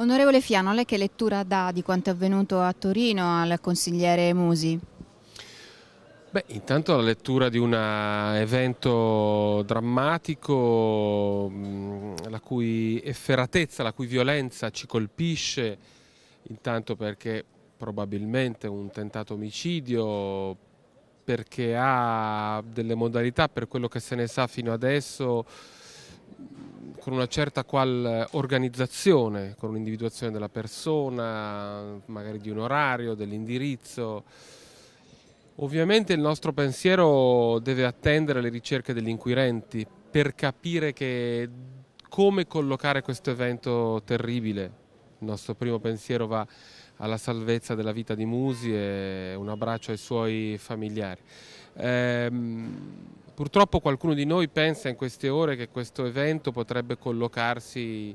Onorevole Fiano, lei che lettura dà di quanto è avvenuto a Torino al consigliere Musi? Beh, intanto la lettura di un eh, evento drammatico, mm, la cui efferatezza, la cui violenza ci colpisce, intanto perché probabilmente un tentato omicidio, perché ha delle modalità, per quello che se ne sa fino adesso, con una certa qual eh, organizzazione, con un'individuazione della persona, magari di un orario, dell'indirizzo. Ovviamente il nostro pensiero deve attendere le ricerche degli inquirenti per capire che, come collocare questo evento terribile. Il nostro primo pensiero va alla salvezza della vita di Musi e un abbraccio ai suoi familiari. Ehm, Purtroppo qualcuno di noi pensa in queste ore che questo evento potrebbe collocarsi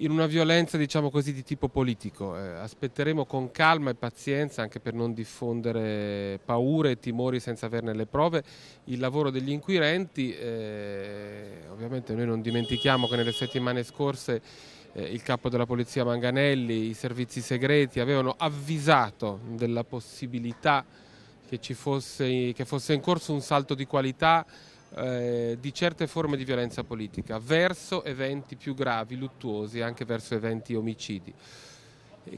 in una violenza diciamo così di tipo politico. Eh, aspetteremo con calma e pazienza, anche per non diffondere paure e timori senza averne le prove, il lavoro degli inquirenti. Eh, ovviamente noi non dimentichiamo che nelle settimane scorse eh, il capo della polizia Manganelli, i servizi segreti avevano avvisato della possibilità che, fosse, che fosse in corso un salto di qualità eh, di certe forme di violenza politica verso eventi più gravi, luttuosi, anche verso eventi omicidi.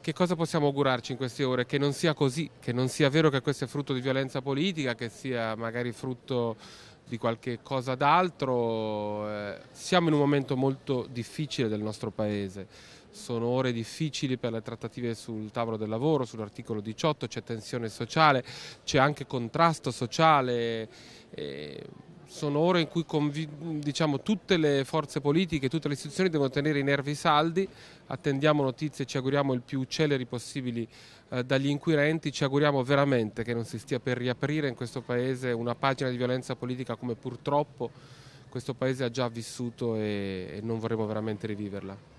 Che cosa possiamo augurarci in queste ore? Che non sia così, che non sia vero che questo è frutto di violenza politica, che sia magari frutto di qualche cosa d'altro. Eh, siamo in un momento molto difficile del nostro Paese sono ore difficili per le trattative sul tavolo del lavoro, sull'articolo 18, c'è tensione sociale, c'è anche contrasto sociale. Eh, sono ore in cui diciamo, tutte le forze politiche, tutte le istituzioni devono tenere i nervi saldi, attendiamo notizie, ci auguriamo il più celeri possibili eh, dagli inquirenti, ci auguriamo veramente che non si stia per riaprire in questo Paese una pagina di violenza politica come purtroppo questo Paese ha già vissuto e non vorremmo veramente riviverla.